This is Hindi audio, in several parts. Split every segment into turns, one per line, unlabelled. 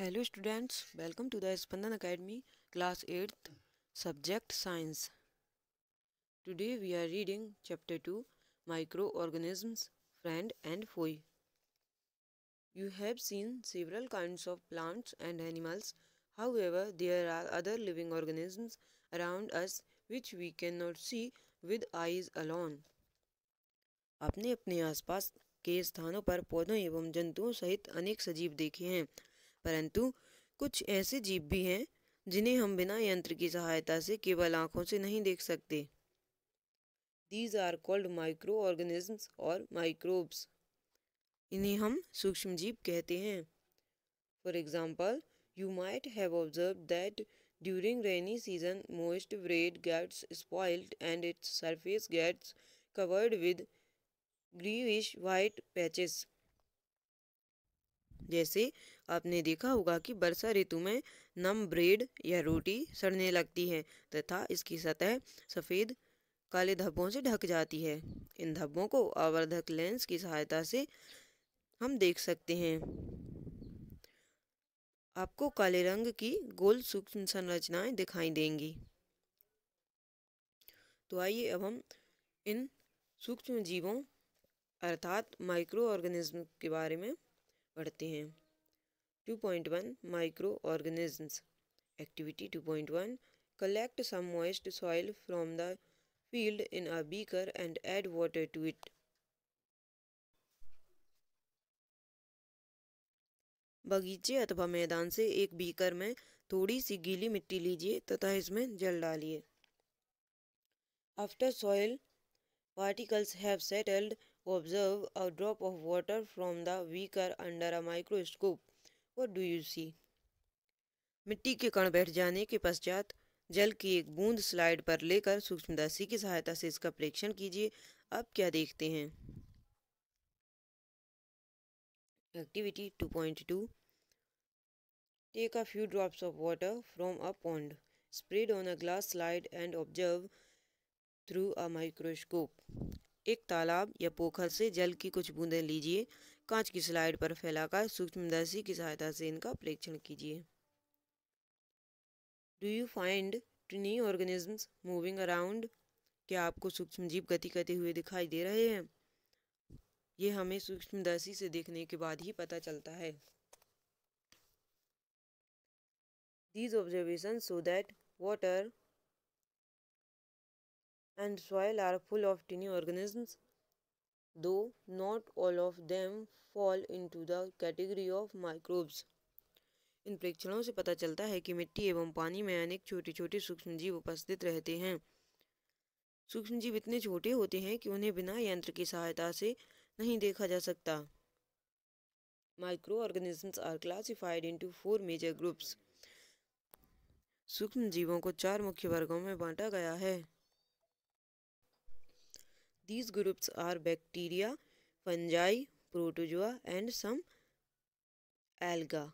Hello students welcome to the Spandan academy class eighth subject science today we are reading chapter two micro organisms friend and foe you have seen several kind of plants and animals however there are other living organisms around us which we can not see with eyes alone अपने अपने आसपास के स्थानों पर पौधों एवं जंतुओं सहित अनेक सजीव देखे हैं परंतु कुछ ऐसे जीव भी हैं जिन्हें हम बिना यंत्र की सहायता से केवल आँखों से नहीं देख सकते these are called micro organisms और माइक्रोब्स इन्हें हम सूक्ष्म जीव कहते हैं for example you might have observe that during rainy season most bread gets spoiled and its surface gets covered with greyish white patches जैसे आपने देखा होगा कि वर्षा ऋतु में नम ब्रेड या रोटी सड़ने लगती है तथा इसकी सतह सफ़ेद काले धब्बों से ढक जाती है इन धब्बों को आवर्धक लेंस की सहायता से हम देख सकते हैं आपको काले रंग की गोल सूक्ष्म संरचनाएं दिखाई देंगी तो आइए अब हम इन सूक्ष्म जीवों अर्थात माइक्रो ऑर्गेनिज्म के बारे में पढ़ते हैं two point 2.1 micro organisms activity 2.1 collect some moist soil from the field in a beaker and add water to it बगीचे अथवा मैदान से एक बीकर में थोड़ी सी गीली मिट्टी लीजिए तथा इसमें जल डालिए after soil particles have settled observe a drop of water from the beaker under a microscope what do you see मिट्टी के कण बैठ जाने के पश्चात जल की एक बूंद स्लाइड पर लेकर सूक्ष्मदर्शी की सहायता से इसका परीक्षण कीजिए अब क्या देखते हैं activity 2.2 take a few drops of water from a pond spread on a glass slide and observe through a microscope एक तालाब या पोखर से जल की कुछ बूंदें लीजिए कांच की स्लाइड पर फैलाकर सूक्ष्मदर्शी की सहायता से इनका परीक्षण कीजिए do you find tiny organisms moving around क्या आपको सूक्ष्म जीव गति करते हुए दिखाई दे रहे हैं ये हमें सूक्ष्मदर्शी से देखने के बाद ही पता चलता है these observation so that water and soil are full of tiny organisms though not all of them fall into the category of microbes. इन प्रेक्षणों से पता चलता है कि मिट्टी एवं पानी में अनेक छोटे छोटे सूक्ष्म जीव उपस्थित रहते हैं सूक्ष्म जीव इतने छोटे होते हैं कि उन्हें बिना यंत्र की सहायता से नहीं देखा जा सकता micro organisms are classified into four major groups सूक्ष्म जीवों को चार मुख्य वर्गों में बांटा गया है these groups are bacteria fungi protozoa and some alga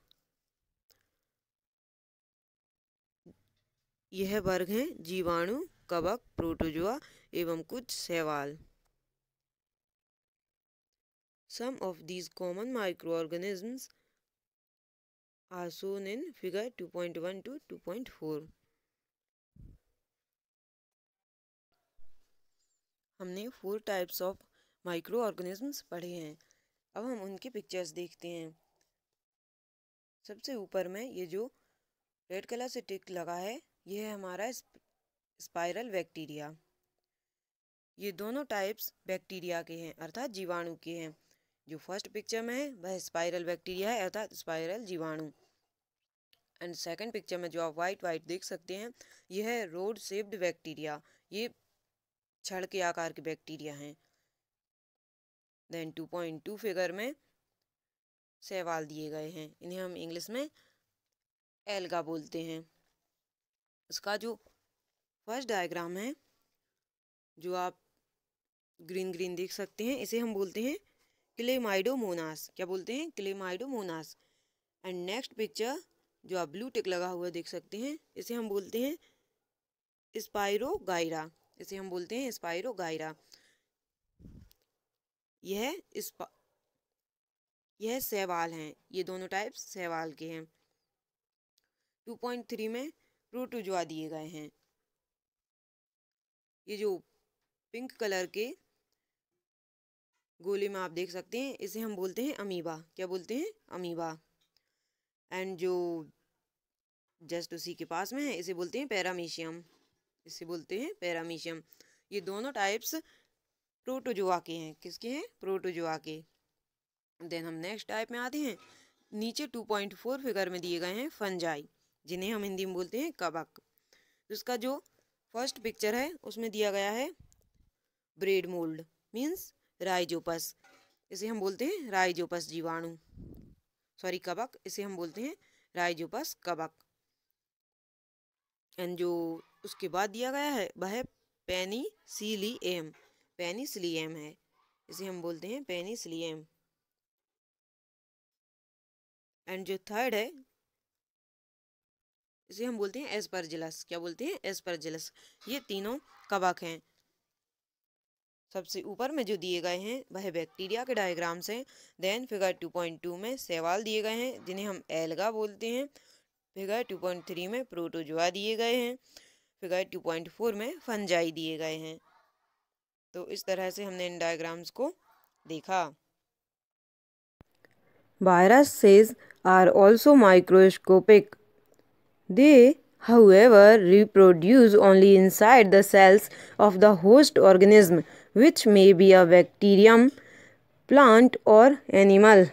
यह वर्ग हैं जीवाणु कवक प्रोटोजोआ एवं कुछ सेवाल some of these common micro organisms are shown in figure one to two point four हमने four types of micro organisms पढ़े हैं अब हम उनके पिक्चर्स देखते हैं सबसे ऊपर में ये जो रेड कलर से टिक लगा है यह है हमारा स्पाइरल बैक्टीरिया ये दोनों टाइप्स बैक्टीरिया के हैं अर्थात जीवाणु के हैं जो फर्स्ट पिक्चर में है वह स्पाइरल बैक्टीरिया है अर्थात स्पाइरल जीवाणु एंड सेकंड पिक्चर में जो आप वाइट वाइट देख सकते हैं यह है रोड सेव्ड बैक्टीरिया ये छड़ के आकार के बैक्टीरिया हैं then two point two figure में सहवाल दिए गए हैं इन्हें हम इंग्लिश में एल्गा बोलते हैं इसका जो फर्स्ट डायग्राम है जो आप ग्रीन ग्रीन देख सकते हैं इसे हम बोलते हैं क्लेमाइडोमोनास क्या बोलते हैं क्लेमाइडोमोनास एंड नेक्स्ट पिक्चर जो आप ब्लू टिक लगा हुआ देख सकते हैं इसे हम बोलते हैं स्पायरोगाइरा इसे हम बोलते हैं स्पायरो गायरा यह स्पा यह सहवाल हैं ये दोनों टाइप्स सहवाल के हैं 2.3 में प्रोटोजवा दिए गए हैं ये जो पिंक कलर के गोले में आप देख सकते हैं इसे हम बोलते हैं अमीबा क्या बोलते हैं अमीबा एंड जो जस्ट उसी के पास में है इसे बोलते हैं पैरामीशियम इसे बोलते हैं पैरामीशियम ये दोनों टाइप्स प्रोटोजोआ के हैं किसके हैं प्रोटोजोआ के देन हम नेक्स्ट टाइप में आते हैं नीचे टू पॉइंट फोर फिगर में दिए गए हैं फंजाई जिन्हें हम हिंदी में बोलते हैं कबक उसका जो फर्स्ट पिक्चर है उसमें दिया गया है ब्रेड मोल्ड मीन्स राइजोपस इसे हम बोलते हैं राइजोपस जीवाणु सॉरी कबक इसे हम बोलते हैं राइजोपस कबक एंड जो उसके बाद दिया गया है वह सिली एम है इसे हम बोलते हैं एम एंड जो थर्ड है इसे हम बोलते हैं एस्परजिलस क्या बोलते हैं एस्परजिलस ये तीनों कवक हैं सबसे ऊपर में जो दिए गए हैं वह बैक्टीरिया के डायग्राम्स हैं then figure two point two में सेवाल दिए गए हैं जिन्हें हम एल्गा बोलते हैं फिगर टू पॉइंट थ्री में प्रोटोजोआ दिए गए हैं फिगर 2.4 में फंजाई दिए गए हैं तो इस तरह से हमने इन डायग्राम्स को देखा viruses are also microscopic they however reproduce only inside the cells of the host organism which may be a bacterium plant or animal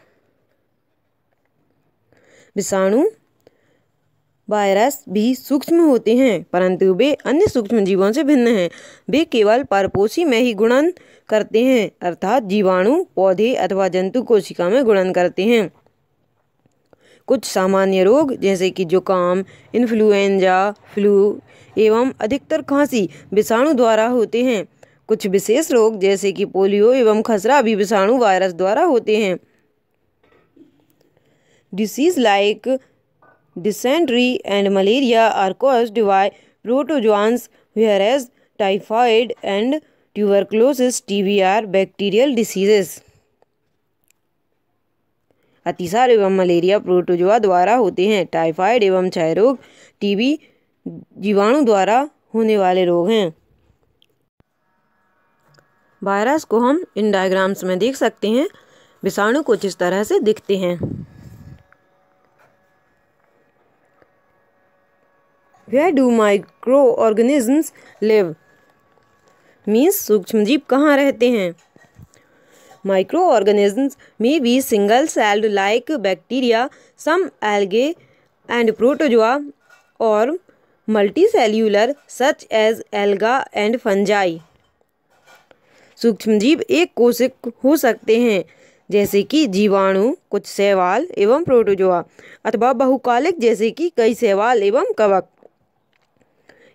विषाणु वायरस भी सूक्ष्म होते हैं परंतु वे अन्य सूक्ष्म जीवों से भिन्न हैं वे केवल परपोषी में ही गुणन करते हैं अर्थात जीवाणु पौधे अथवा जंतु कोशिका में गुणन करते हैं कुछ सामान्य रोग जैसे कि जुकाम इन्फ्लुएंजा फ्लू एवं अधिकतर खांसी विषाणु द्वारा होते हैं कुछ विशेष रोग जैसे कि पोलियो एवं खसरा भी विषाणु वायरस द्वारा होते हैं disease like like dysentery and malaria are caused by protozoans whereas typhoid and tuberculosis TB are bacterial diseases अतिसार एवं मलेरिया प्रोटोजोआ द्वारा होते हैं टाइफाइड एवं क्षय रोग टीबी जीवाणु द्वारा होने वाले रोग हैं वायरस को हम इन डायग्राम्स में देख सकते हैं विषाणु कुछ इस तरह से दिखते हैं where do micro organisms live means सूक्ष्म जीव कहाँ रहते हैं micro organisms may be single celled like bacteria some algae and protozoa or multi cellular such as alga and fungi सूक्ष्म जीव एक कोशिक हो सकते हैं जैसे कि जीवाणु कुछ सेवाल एवं प्रोटोजोआ अथवा बहुकालिक जैसे कि कई सेवाल एवं कवक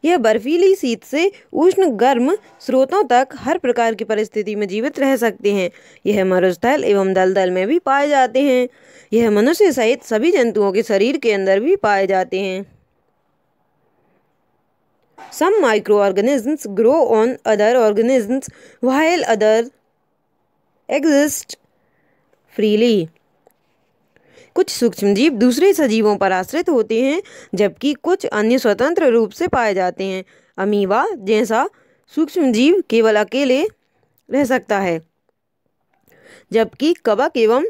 यह बर्फीली शीत से उष्ण गर्म स्रोतों तक हर प्रकार की परिस्थिति में जीवित रह सकते हैं यह मरुस्थल एवं दलदल में भी पाए जाते हैं यह मनुष्य सहित सभी जंतुओं के शरीर के अंदर भी पाए जाते हैं some micro organisms grow on other organisms while other exist freely कुछ सूक्ष्म जीव दूसरे सजीवों पर आश्रित होते हैं जबकि कुछ अन्य स्वतंत्र रूप से पाए जाते हैं अमीवा जैसा सूक्ष्म जीव केवल अकेले रह सकता है जबकि कवक एवं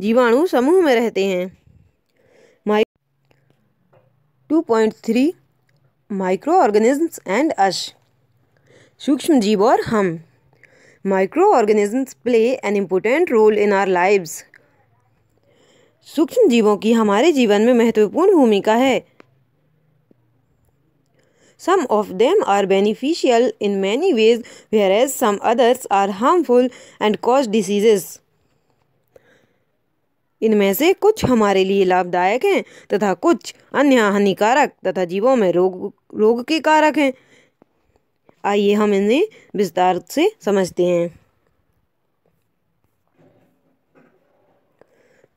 जीवाणु समूह में रहते हैं two point three micro organisms and us सूक्ष्म जीव और हम micro organisms play an important role in our lives सूक्ष्म जीवों की हमारे जीवन में महत्वपूर्ण भूमिका है some of them are beneficial in many ways whereas some others are harmful and cause diseases इनमें से कुछ हमारे लिए लाभदायक हैं तथा कुछ अन्य हानिकारक तथा जीवों में रोग रोग के कारक हैं आइए हम इन्हें विस्तार से समझते हैं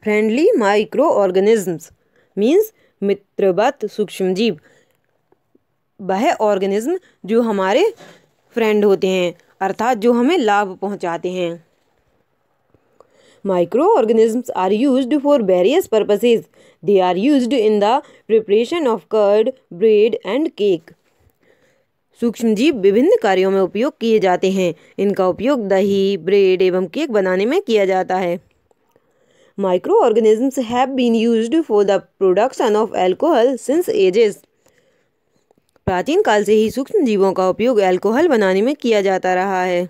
फ्रेंडली माइक्रो ऑर्गेनिजम्स मीन्स मित्रवत सूक्ष्म जीव वह ऑर्गेनिज्म जो हमारे फ्रेंड होते हैं अर्थात जो हमें लाभ पहुंचाते हैं micro organisms are use for various purposes they are use in the preparation of curd bread and cake सूक्ष्म जीव विभिन्न कार्यों में उपयोग किए जाते हैं इनका उपयोग दही ब्रेड एवं केक बनाने में किया जाता है micro Microorganisms have been use for the production of alcohol since ages प्राचीन काल से ही सूक्ष्म जीवों का उपयोग एल्कोहल बनाने में किया जाता रहा है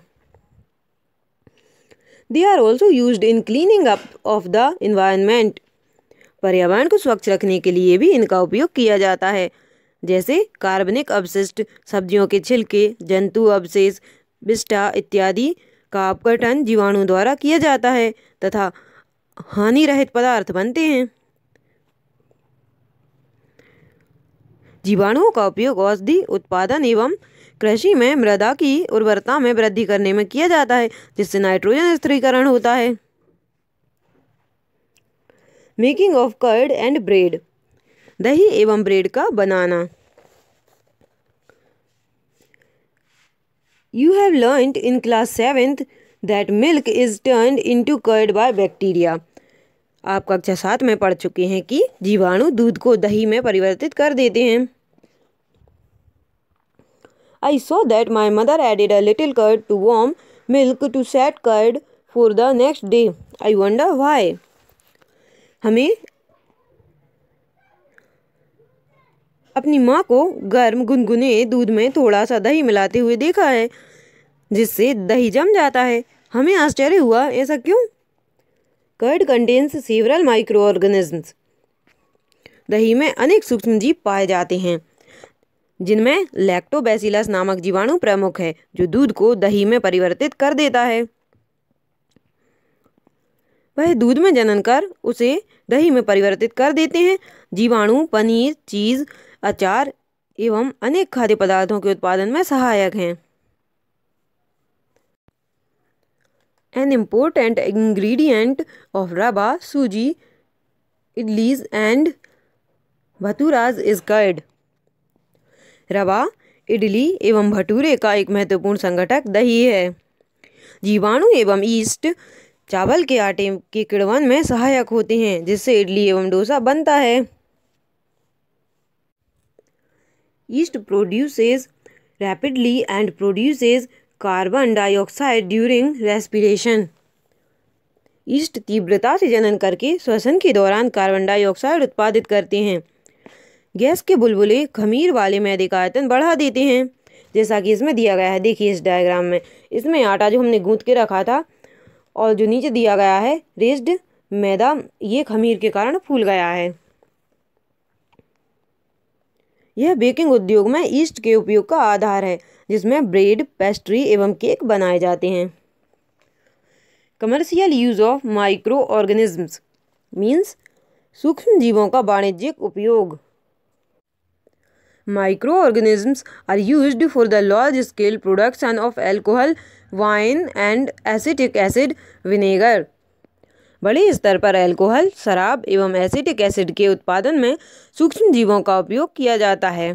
they are also use in cleaning up of the environment पर्यावरण को स्वच्छ रखने के लिए भी इनका उपयोग किया जाता है जैसे कार्बनिक अवशिष्ट सब्जियों के छिलके जंतु अवशेष बिस्टा इत्यादि का अपघटन जीवाणु द्वारा किया जाता है तथा हानि रहित पदार्थ बनते हैं जीवाणुओं का उपयोग औषधि उत्पादन एवं कृषि में मृदा की उर्वरता में वृद्धि करने में किया जाता है जिससे नाइट्रोजन स्थिरीकरण होता है making of curd and bread दही एवं ब्रेड का बनाना you have learn in class seventh that milk is turn into curd by bacteria आप कक्षा सात में पढ़ चुके हैं कि जीवाणु दूध को दही में परिवर्तित कर देते हैं I saw that my mother added a little curd to warm milk to set curd for the next day I wonder why हमें अपनी माँ को गर्म गुनगुने दूध में थोड़ा सा दही मिलाते हुए देखा है जिससे दही जम जाता है हमें आश्चर्य हुआ ऐसा क्यों curd contains several micro organisms दही में अनेक सूक्ष्म जीव पाए जाते हैं जिनमें लैक्टोबैसिलस नामक जीवाणु प्रमुख है जो दूध को दही में परिवर्तित कर देता है वह दूध में जनन कर उसे दही में परिवर्तित कर देते हैं जीवाणु पनीर चीज़ अचार एवं अनेक खाद्य पदार्थों के उत्पादन में सहायक हैं an important ingredient of rava suji idlis and bhaturas is curd rava idli एवं भटूरे का एक महत्वपूर्ण संगठक दही है जीवाणु एवं ईस्ट चावल के आटे के किड़वन में सहायक होते हैं जिससे इडली एवं डोसा बनता है yeast produces rapidly and produces carbon dioxide during respiration yeast तीव्रता से जनन करके श्वसन के दौरान कार्बन डाइऑक्साइड उत्पादित करते हैं गैस के बुलबुले खमीर वाले मैदे का आयतन बढ़ा देते हैं जैसा कि इसमें दिया गया है देखिए इस डायग्राम में इसमें आटा जो हमने गूंथ के रखा था और जो नीचे दिया गया है रेस्ड मैदा ये खमीर के कारण फूल गया है यह बेकिंग उद्योग में ईस्ट के उपयोग का आधार है जिसमें ब्रेड पेस्ट्री एवं केक बनाए जाते हैं commercial use of micro organisms means सूक्ष्म जीवों का वाणिज्यिक उपयोग micro organisms are use for the large scale production of alcohol wine and acetic acid vinegar बड़े स्तर पर एल्कोहल शराब एवं एसिटिक एसिड के उत्पादन में सूक्ष्म जीवों का उपयोग किया जाता है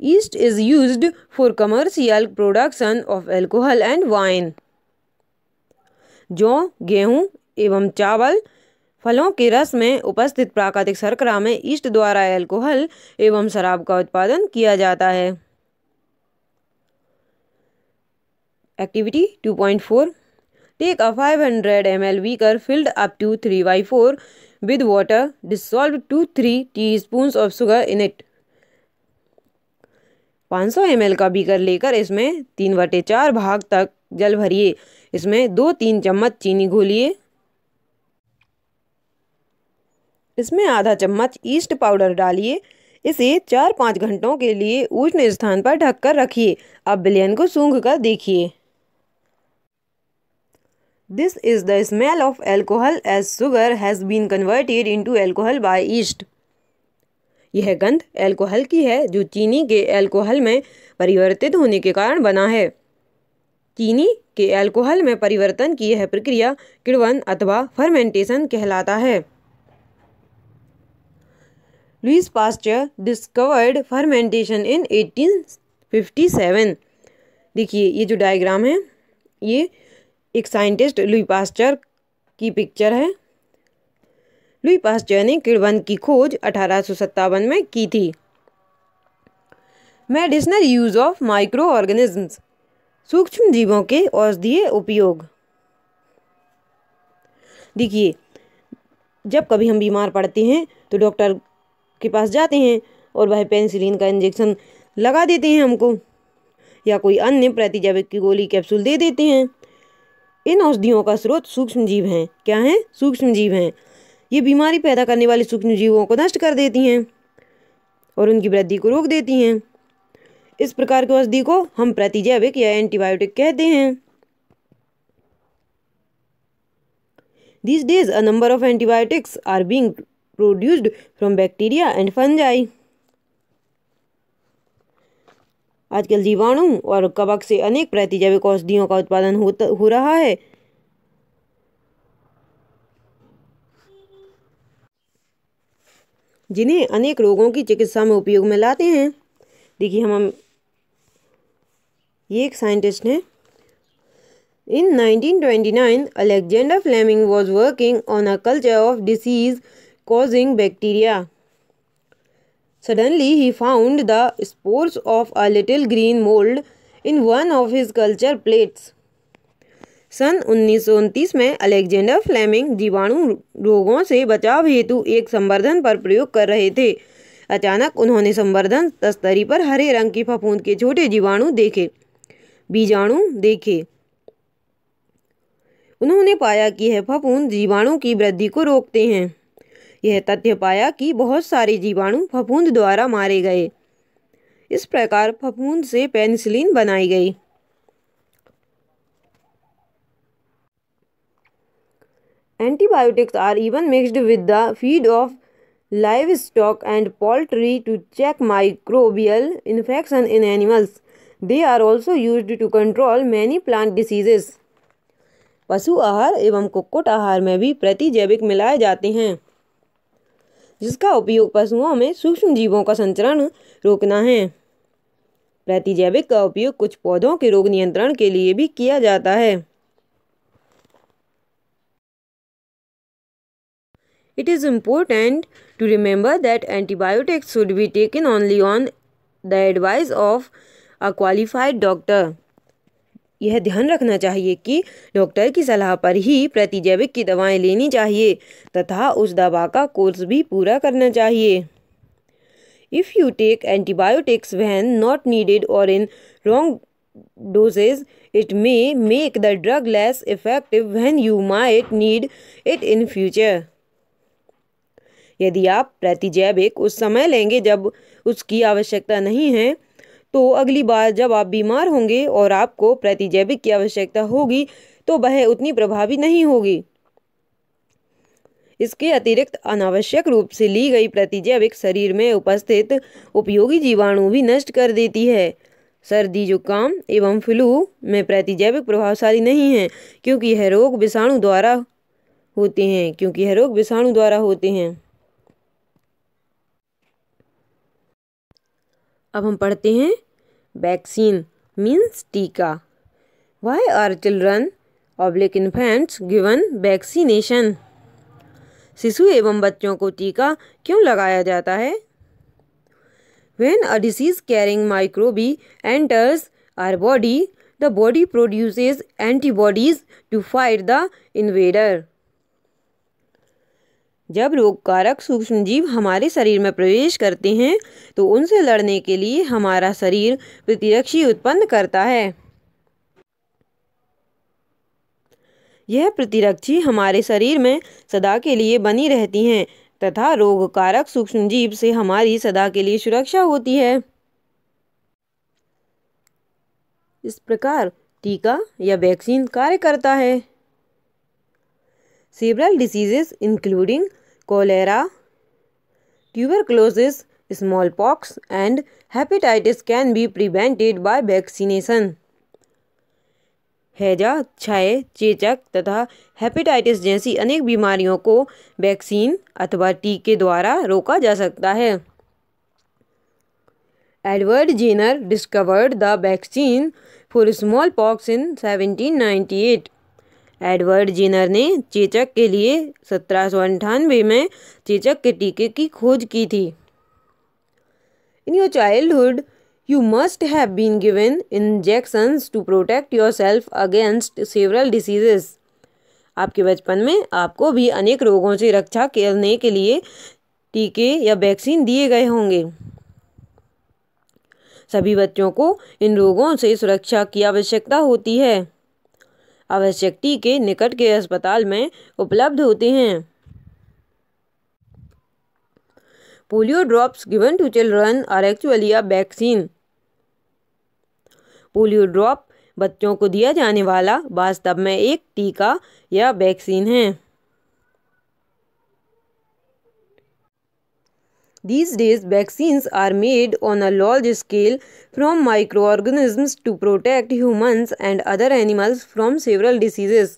Yeast is used for commercial production of alcohol and wine. जौ गेहूं एवं चावल फलों के रस में उपस्थित प्राकृतिक शर्करा में ईस्ट द्वारा एल्कोहल एवं शराब का उत्पादन किया जाता है activity 2.4 take a five hundred M L beaker filled up to three by four with water dissolve two three teaspoon of sugar in it 500 ml का बीकर लेकर इसमें तीन बटे चार भाग तक जल भरिए इसमें दो तीन चम्मच चीनी घोलिए इसमें आधा चम्मच ईस्ट पाउडर डालिए इसे चार पाँच घंटों के लिए उष्ण स्थान पर ढककर रखिए अब बिलियन को सूंघ कर देखिए this is the smell of alcohol as sugar has been converted into alcohol by yeast यह गंध एल्कोहल की है जो चीनी के एल्कोहल में परिवर्तित होने के कारण बना है चीनी के एल्कोहल में परिवर्तन की यह प्रक्रिया किड़वन अथवा फर्मेंटेशन कहलाता है Louis Pasteur discovered fermentation in 1857 देखिए ये जो डायग्राम है ये एक साइंटिस्ट लुई पास्चर की पिक्चर है लुई पास्चर ने किण्वन की खोज अठारह में की थी medicinal use of micro organism सूक्ष्म जीवों के औषधीय उपयोग देखिए जब कभी हम बीमार पड़ते हैं तो डॉक्टर के पास जाते हैं और वह पेंसिलिन का इंजेक्शन लगा देते हैं हमको या कोई अन्य प्रतिजैविक की गोली कैप्सूल दे देते हैं इन औषधियों का स्रोत सूक्ष्म जीव हैं क्या हैं सूक्ष्म जीव हैं ये बीमारी पैदा करने वाले सूक्ष्म जीवों को नष्ट कर देती हैं और उनकी वृद्धि को रोक देती हैं इस प्रकार की औषधि को हम प्रतिजैविक या एंटीबायोटिक कहते हैं this days a number of antibiotics are being produced from bacteria and fungi आजकल जीवाणु और कवक से अनेक प्रतिजैविक औषधियों का उत्पादन हो रहा है जिन्हें अनेक रोगों की चिकित्सा में उपयोग में लाते हैं देखिए हम ये एक साइंटिस्ट हैं in 1929 Alexander Fleming was working on a culture of disease causing bacteria suddenly he found the spores of a little green mould in one of his culture plates सन उन्नीस में अलेक्जेंडर फ्लेमिंग जीवाणु रोगों से बचाव हेतु एक संवर्धन पर प्रयोग कर रहे थे अचानक उन्होंने संवर्धन तस्तरी पर हरे रंग की फफूंद के छोटे जीवाणु देखे बीजाणु देखे उन्होंने पाया कि यह फफूंद जीवाणु की वृद्धि को रोकते हैं यह तथ्य पाया कि बहुत सारे जीवाणु फफूंद द्वारा मारे गए इस प्रकार फफूंद से पेनिसिलिन बनाई गई Antibiotics are even mixed with the feed of livestock and poultry to check microbial infection in animals. They are also used to control many plant diseases. पशु आहार एवं कुक्कुट आहार में भी प्रतिजैविक मिलाए जाते हैं जिसका उपयोग पशुओं में सूक्ष्म जीवों का संचरण रोकना है प्रतिजैविक का उपयोग कुछ पौधों के रोग नियंत्रण के लिए भी किया जाता है It is important to remember that antibiotics should be taken only on the advice of a qualified doctor. यह ध्यान रखना चाहिए कि डॉक्टर की सलाह पर ही प्रतिजैविक की दवाएं लेनी चाहिए तथा उस दवा का कोर्स भी पूरा करना चाहिए if you take antibiotics when not needed or in wrong doses it may make the drug less effective when you might need it in future यदि आप प्रतिजैविक उस समय लेंगे जब उसकी आवश्यकता नहीं है तो अगली बार जब आप बीमार होंगे और आपको प्रतिजैविक की आवश्यकता होगी तो वह उतनी प्रभावी नहीं होगी इसके अतिरिक्त अनावश्यक रूप से ली गई प्रतिजैविक शरीर में उपस्थित उपयोगी जीवाणु भी नष्ट कर देती है सर्दी जुकाम एवं फ्लू में प्रतिजैविक प्रभावशाली नहीं है क्योंकि यह रोग विषाणु द्वारा होते हैं क्योंकि यह रोग विषाणु द्वारा होते हैं अब हम पढ़ते हैं वैक्सीन मीन्स टीका why are children public infants given vaccination शिशु एवं बच्चों को टीका क्यों लगाया जाता है when a disease carrying microbe enters our body the body produces antibodies to fight the invader जब रोगकारक सूक्ष्म जीव हमारे शरीर में प्रवेश करते हैं तो उनसे लड़ने के लिए हमारा शरीर प्रतिरक्षी उत्पन्न करता है यह प्रतिरक्षी हमारे शरीर में सदा के लिए बनी रहती हैं तथा रोगकारक सूक्ष्म जीव से हमारी सदा के लिए सुरक्षा होती है इस प्रकार टीका या वैक्सीन कार्य करता है several diseases including cholera, tuberculosis, smallpox, and hepatitis can be prevented by vaccination. हैजा क्षय चेचक तथा हेपेटाइटिस जैसी अनेक बीमारियों को वैक्सीन अथवा टीके द्वारा रोका जा सकता है Edward Jenner discovered the vaccine for small pox in 1798 Edward Jenner ने चेचक के लिए सत्रह में चेचक के टीके की खोज की थी in your childhood must have been been injections to protect yourself against several diseases आपके बचपन में आपको भी अनेक रोगों से रक्षा करने के लिए टीके या वैक्सीन दिए गए होंगे सभी बच्चों को इन रोगों से सुरक्षा की आवश्यकता होती है आवश्यकता के निकट के अस्पताल में उपलब्ध होते हैं polio drops given to children are actually a vaccine polio drop बच्चों को दिया जाने वाला वास्तव में एक टीका या वैक्सीन है These days, vaccines are made on a large scale from microorganisms to protect humans and other animals from several diseases.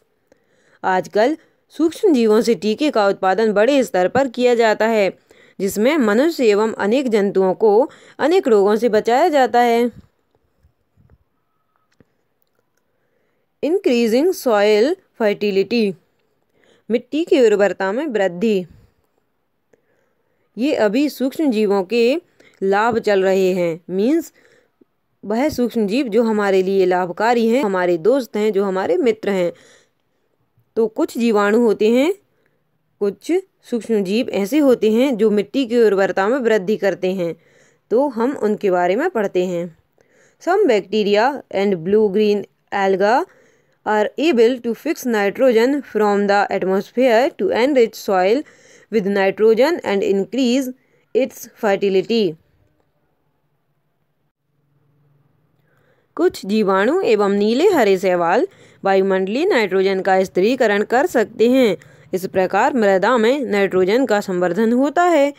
आजकल सूक्ष्म जीवों से टीके का उत्पादन बड़े स्तर पर किया जाता है जिसमें मनुष्य एवं अनेक जंतुओं को अनेक रोगों से बचाया जाता है इंक्रीजिंग सॉयल फर्टिलिटी मिट्टी की उर्वरता में वृद्धि ये अभी सूक्ष्म जीवों के लाभ चल रहे हैं मीन्स वह सूक्ष्म जीव जो हमारे लिए लाभकारी हैं हमारे दोस्त हैं जो हमारे मित्र हैं तो कुछ जीवाणु होते हैं कुछ सूक्ष्म जीव ऐसे होते हैं जो मिट्टी की उर्वरता में वृद्धि करते हैं तो हम उनके बारे में पढ़ते हैं some bacteria and blue green alga are to fix nitrogen from the the to and enrich soil with nitrogen and increase its fertility कुछ जीवाणु एवं नीले हरे सेवाल वायुमंडलीय नाइट्रोजन का स्त्रीकरण कर सकते हैं इस प्रकार मृदा में नाइट्रोजन का संवर्धन होता है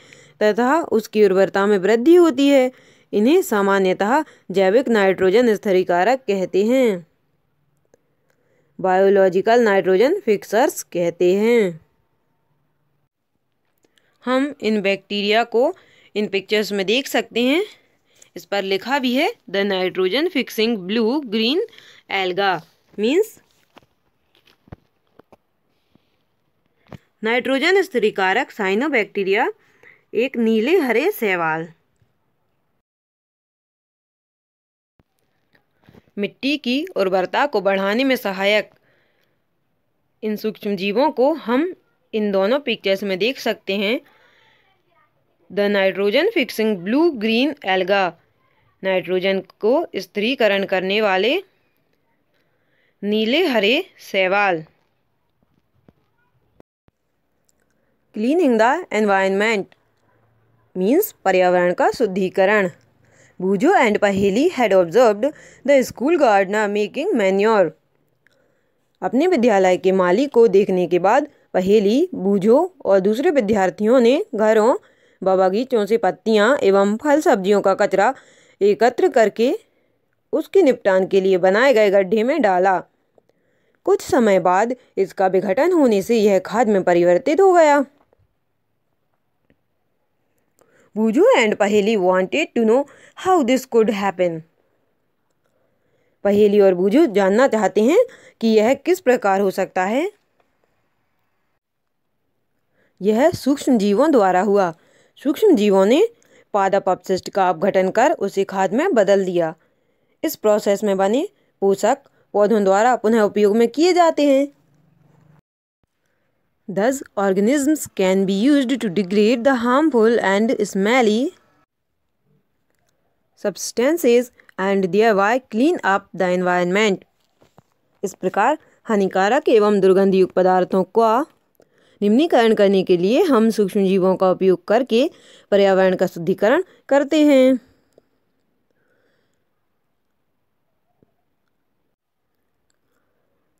तथा उसकी उर्वरता में वृद्धि होती है इन्हें सामान्यतः जैविक नाइट्रोजन स्थिरीकारक कहते हैं बायोलॉजिकल नाइट्रोजन फिक्सर्स कहते हैं हम इन बैक्टीरिया को इन पिक्चर्स में देख सकते हैं इस पर लिखा भी है the nitrogen fixing blue green alga means nitrogen cyano cyanobacteria एक नीले हरे सेवाल मिट्टी की उर्वरता को बढ़ाने में सहायक इन सूक्ष्म जीवों को हम इन दोनों पिक्चर्स में देख सकते हैं the nitrogen fixing blue green alga nitrogen को स्त्रीकरण करने वाले नीले हरे सेवाल क्लीनिंग द एनवायरमेंट मीन्स पर्यावरण का शुद्धिकरण Boojho and Paheli had observed the school gardener making manure अपने विद्यालय के मालिक को देखने के बाद पहेली भूजो और दूसरे विद्यार्थियों ने घरों बागीचों से पत्तियाँ एवं फल सब्जियों का कचरा एकत्र करके उसके निपटान के लिए बनाए गए गड्ढे में डाला कुछ समय बाद इसका विघटन होने से यह खाद में परिवर्तित हो गया Buju and Paheli wanted to know how this could happen Paheli और बुजू जानना चाहते हैं कि यह किस प्रकार हो सकता है यह सूक्ष्म जीवों द्वारा हुआ सूक्ष्म जीवों ने पादप अपशिष्ट का अपघटन कर उसे खाद में बदल दिया इस प्रोसेस में बने पोषक पौधों द्वारा पुनः उपयोग में किए जाते हैं thus organisms can be use to degrade the harmful and smelly substances and thereby clean up the environment इस प्रकार हानिकारक एवं दुर्गंधयुक्त पदार्थों का निम्नीकरण करने के लिए हम सूक्ष्म जीवों का उपयोग करके पर्यावरण का शुद्धिकरण करते हैं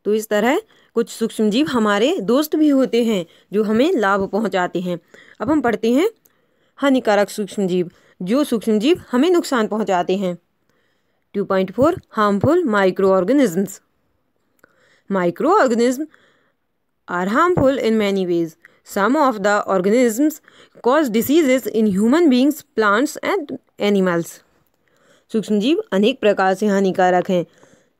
तो इस तरह कुछ सूक्ष्म जीव हमारे दोस्त भी होते हैं जो हमें लाभ पहुंचाते हैं अब हम पढ़ते हैं हानिकारक सूक्ष्म जीव जो सूक्ष्म जीव हमें नुकसान पहुंचाते हैं two point four harmful micro organisms micro organism are harmful in many ways. Some of the organisms cause diseases in human beings, plants and animals. सूक्ष्म जीव अनेक प्रकार से हानिकारक हैं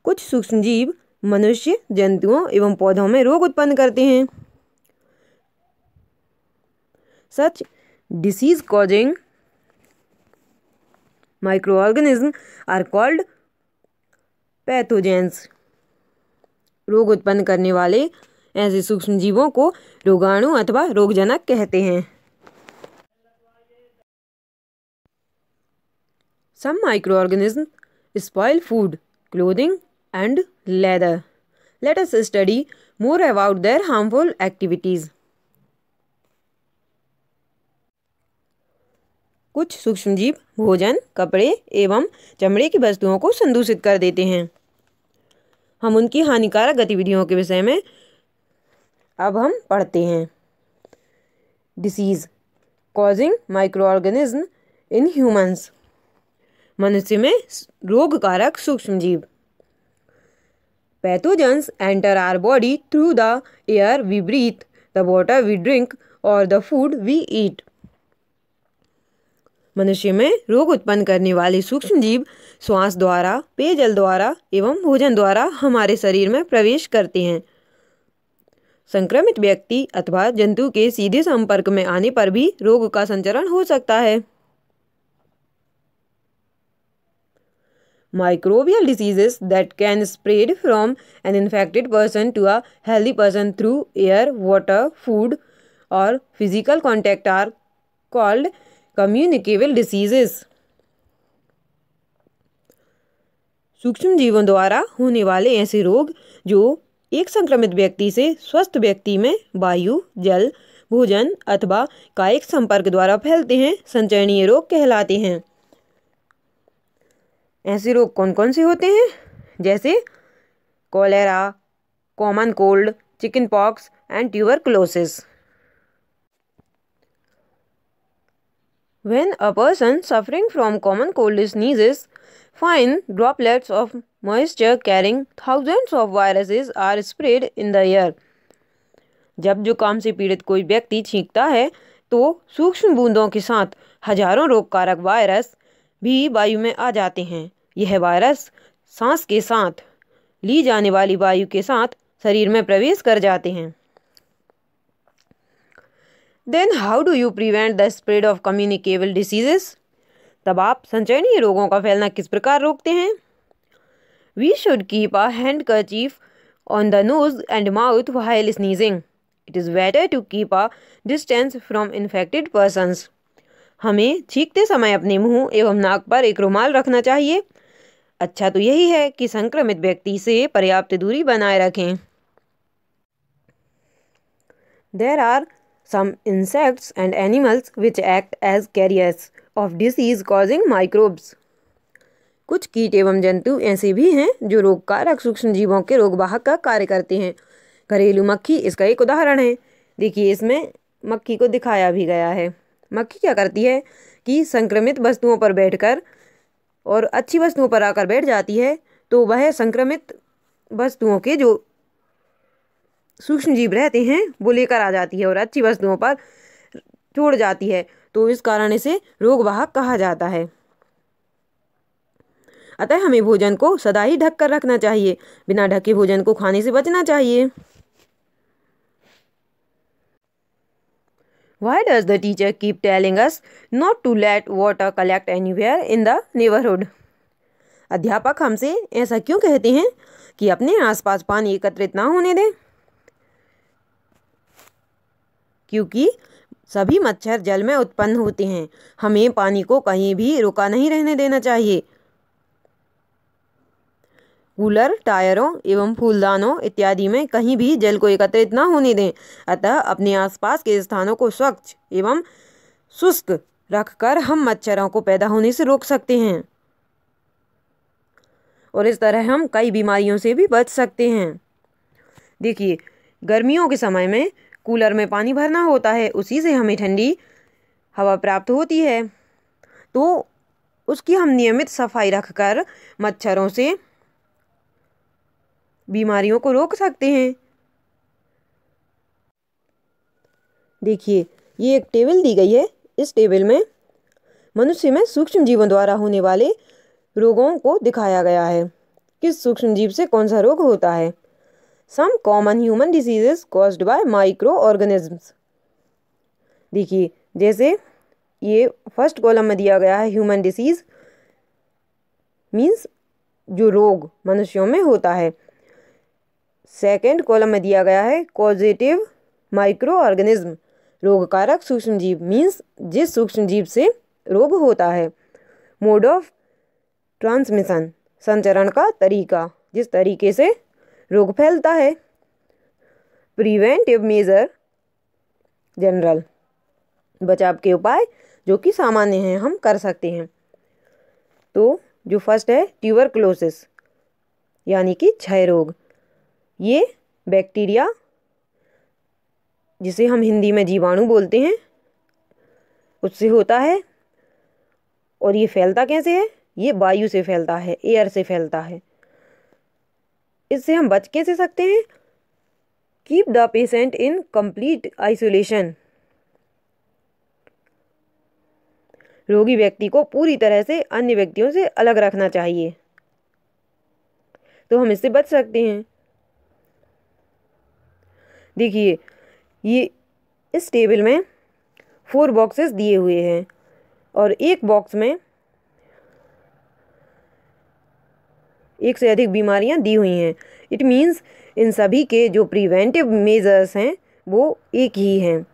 कुछ सूक्ष्म जीव मनुष्य जंतुओं एवं पौधों में रोग उत्पन्न करते हैं such disease causing micro organism are called pathogens रोग उत्पन्न करने वाले ऐसे सूक्ष्म जीवों को रोगाणु अथवा रोगजनक कहते हैं some micro organism spoil food clothing and leather let us study more about their harmful activities कुछ सूक्ष्म जीव भोजन कपड़े एवं चमड़े की वस्तुओं को संदूषित कर देते हैं हम उनकी हानिकारक गतिविधियों के विषय में अब हम पढ़ते हैं disease causing micro organism in humans मनुष्य में रोग कारक सूक्ष्म जीव pathogens enter our body through the air we breathe the water we drink और द फूड वी ईट मनुष्य में रोग उत्पन्न करने वाले सूक्ष्म जीव श्वास द्वारा पेयजल द्वारा एवं भोजन द्वारा हमारे शरीर में प्रवेश करते हैं संक्रमित व्यक्ति अथवा जंतु के सीधे संपर्क में आने पर भी रोग का संचरण हो सकता है microbial diseases that can spread from an infected person to a healthy person through air water food और physical contact are called communicable diseases सूक्ष्म जीवों द्वारा होने वाले ऐसे रोग जो एक संक्रमित व्यक्ति से स्वस्थ व्यक्ति में वायु जल भोजन अथवा कायिक संपर्क द्वारा फैलते हैं संचरणीय रोग कहलाते हैं ऐसे रोग कौन कौन से होते हैं जैसे cholera common cold chicken pox and tuberculosis When a person suffering from common cold sneezes, Fine droplets of moisture carrying thousands of viruses are spread in the air. जब जुकाम से पीड़ित कोई व्यक्ति छींकता है तो सूक्ष्म बूंदों के साथ हजारों रोगकारक वायरस भी वायु में आ जाते हैं यह वायरस सांस के साथ ली जाने वाली वायु के साथ शरीर में प्रवेश कर जाते हैं then how do you prevent the spread of communicable diseases तब आप संचयनीय रोगों का फैलना किस प्रकार रोकते हैं we should keep a handkerchief on the nose and mouth while sneezing it is better to keep a distance from infected persons हमें छींकते समय अपने मुंह एवं नाक पर एक रुमाल रखना चाहिए अच्छा तो यही है कि संक्रमित व्यक्ति से पर्याप्त दूरी बनाए रखें there are some insects and animals which act as carriers of disease causing microbes कुछ कीट एवं जंतु ऐसे भी हैं जो रोगकारक सूक्ष्म जीवों के रोगवाहक का कार्य करते हैं घरेलू मक्खी इसका एक उदाहरण है देखिए इसमें मक्खी को दिखाया भी गया है मक्खी क्या करती है कि संक्रमित वस्तुओं पर बैठकर और अच्छी वस्तुओं पर आकर बैठ जाती है तो वह संक्रमित वस्तुओं के जो सूक्ष्म जीव रहते हैं वो लेकर आ जाती है और अच्छी वस्तुओं पर छोड़ जाती है तो इस कारण इसे रोगवाहक कहा जाता है अतः हमें भोजन को सदा ही ढक कर रखना चाहिए बिना ढके भोजन को खाने से बचना चाहिए Why does the teacher keep telling us not to let water collect anywhere in the neighborhood? अध्यापक हमसे ऐसा क्यों कहते हैं कि अपने आसपास पानी एकत्रित ना होने दें क्योंकि सभी मच्छर जल में उत्पन्न होते हैं हमें पानी को कहीं भी रुका नहीं रहने देना चाहिए कूलर टायरों एवं फूलदानों इत्यादि में कहीं भी जल को एकत्रित न होने दें अतः अपने आसपास के स्थानों को स्वच्छ एवं शुष्क रखकर हम मच्छरों को पैदा होने से रोक सकते हैं और इस तरह हम कई बीमारियों से भी बच सकते हैं देखिए गर्मियों के समय में कूलर में पानी भरना होता है उसी से हमें ठंडी हवा प्राप्त होती है तो उसकी हम नियमित सफाई रखकर मच्छरों से बीमारियों को रोक सकते हैं देखिए ये एक टेबल दी गई है इस टेबल में मनुष्य में सूक्ष्म जीवों द्वारा होने वाले रोगों को दिखाया गया है किस सूक्ष्म जीव से कौन सा रोग होता है some common human diseases caused by micro organisms देखिए जैसे ये फर्स्ट कॉलम में दिया गया है ह्यूमन डिसीज मीन्स जो रोग मनुष्यों में होता है सेकेंड कॉलम में दिया गया है कॉजेटिव माइक्रो ऑर्गेनिज्म रोगकारक सूक्ष्म जीव मीन्स जिस सूक्ष्म जीव से रोग होता है मोड ऑफ ट्रांसमिशन संचरण का तरीका जिस तरीके से रोग फैलता है प्रिवेंटिव मेजर जनरल बचाव के उपाय जो कि सामान्य हैं हम कर सकते हैं तो जो फर्स्ट है ट्यूबर क्लोसिस यानी कि क्षय रोग ये बैक्टीरिया जिसे हम हिंदी में जीवाणु बोलते हैं उससे होता है और ये फैलता कैसे है ये वायु से फैलता है एयर से फैलता है इससे हम बच कैसे सकते हैं keep the patient in complete isolation रोगी व्यक्ति को पूरी तरह से अन्य व्यक्तियों से अलग रखना चाहिए तो हम इससे बच सकते हैं देखिए ये इस टेबल में फोर बॉक्सेस दिए हुए हैं और एक बॉक्स में एक से अधिक बीमारियां दी हुई हैं इट मीन्स इन सभी के जो प्रिवेंटिव मेजर्स हैं वो एक ही हैं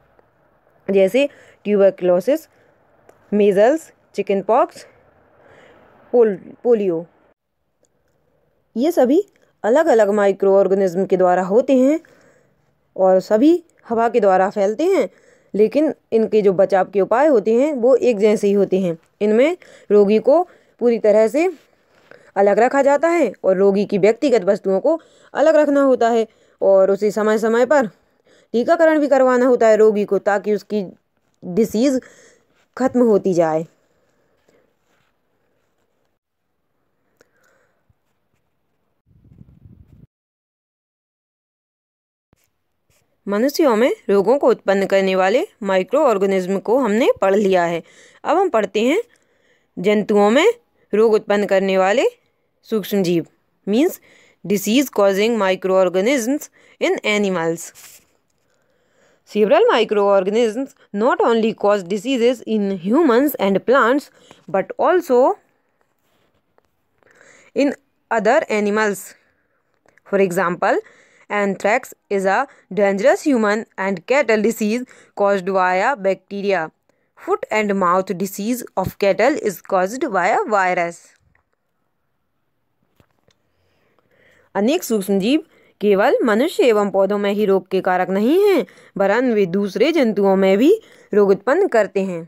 जैसे tuberculosis measles chicken pox pol polio ये सभी अलग अलग माइक्रो ऑर्गेनिज्म के द्वारा होते हैं और सभी हवा के द्वारा फैलते हैं लेकिन इनके जो बचाव के उपाय होते हैं वो एक जैसे ही होते हैं इनमें रोगी को पूरी तरह से अलग रखा जाता है और रोगी की व्यक्तिगत वस्तुओं को अलग रखना होता है और उसे समय समय पर टीकाकरण भी करवाना होता है रोगी को ताकि उसकी डिसीज़ खत्म होती जाए मनुष्यों में रोगों को उत्पन्न करने वाले माइक्रो ऑर्गेनिज्म को हमने पढ़ लिया है अब हम पढ़ते हैं जंतुओं में रोग उत्पन्न करने वाले Sukshmjeev means disease causing microorganisms in animals. Several microorganisms not only cause diseases in humans and plants but also in other animals. For example, anthrax is a dangerous human and cattle disease caused via bacteria. Foot and mouth disease of cattle is caused via virus. अनेक सूक्ष्म जीव केवल मनुष्य एवं पौधों में ही रोग के कारक नहीं हैं वरन वे दूसरे जंतुओं में भी रोग उत्पन्न करते हैं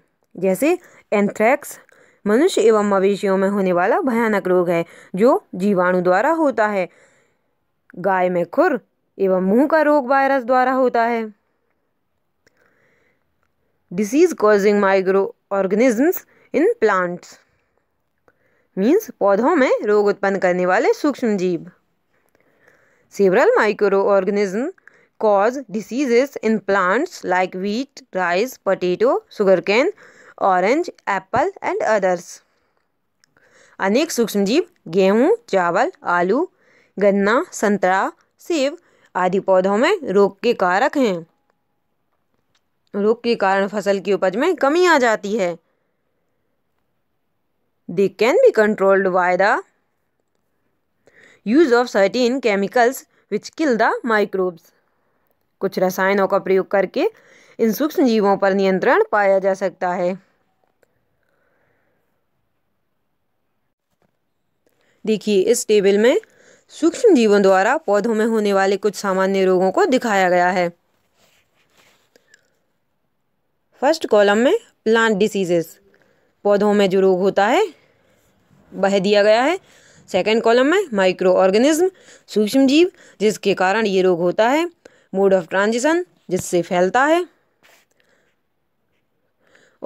जैसे एंथ्रैक्स मनुष्य एवं मवेशियों में होने वाला भयानक रोग है जो जीवाणु द्वारा होता है गाय में खुर एवं मुंह का रोग वायरस द्वारा होता है disease causing micro organisms in plants means पौधों में रोग उत्पन्न करने वाले सूक्ष्म जीव Several microorganisms cause diseases in plants like wheat, rice, potato, sugarcane, orange, apple and others. अनेक सूक्ष्मजीव गेहूं, चावल आलू गन्ना संतरा सेब आदि पौधों में रोग के कारक हैं रोग के कारण फसल की उपज में कमी आ जाती है they can be controlled by the use of certain chemicals which kill the microbes कुछ रसायनों का प्रयोग करके इन सूक्ष्म जीवों पर नियंत्रण पाया जा सकता है देखिए इस टेबल में सूक्ष्म जीवों द्वारा पौधों में होने वाले कुछ सामान्य रोगों को दिखाया गया है फर्स्ट कॉलम में प्लांट डिसीजेस पौधों में जो रोग होता है वह दिया गया है सेकेंड कॉलम में माइक्रो ऑर्गेनिज्म सूक्ष्म जीव जिसके कारण ये रोग होता है मोड ऑफ ट्रांजिशन जिससे फैलता है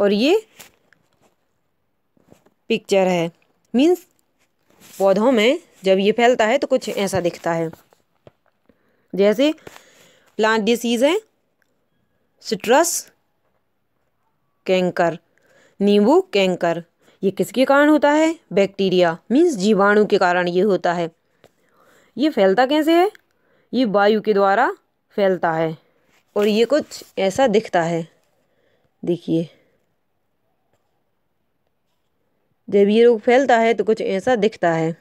और ये पिक्चर है मीन्स पौधों में जब ये फैलता है तो कुछ ऐसा दिखता है जैसे प्लांट डिसीज है सिट्रस कैंकर नींबू कैंकर ये किसके कारण होता है बैक्टीरिया मीन्स जीवाणु के कारण ये होता है ये फैलता कैसे है ये वायु के द्वारा फैलता है और ये कुछ ऐसा दिखता है देखिए जब ये रोग फैलता है तो कुछ ऐसा दिखता है